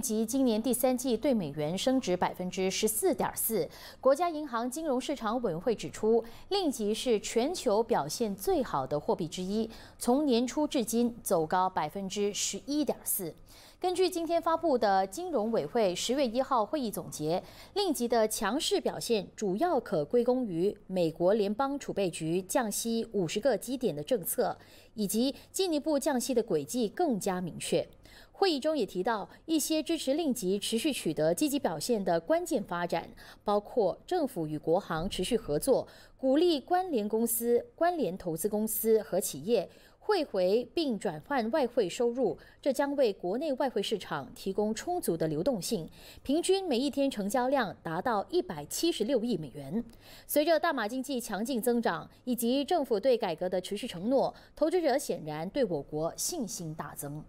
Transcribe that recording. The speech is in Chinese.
及今年第三季对美元升值百分之十四点四。国家银行金融市场委员会指出，令吉是全球表现最好的货币之一，从年初至今走高百分之十一点四。根据今天发布的金融委会十月一号会议总结，令吉的强势表现主要可归功于美国联邦储备局降息五十个基点的政策，以及进一步降息的轨迹更加明确。会议中也提到，一些支持令吉持续取得积极表现的关键发展，包括政府与国行持续合作，鼓励关联公司、关联投资公司和企业汇回并转换外汇收入，这将为国内外汇市场提供充足的流动性。平均每一天成交量达到一百七十六亿美元。随着大马经济强劲增长以及政府对改革的持续承诺，投资者显然对我国信心大增。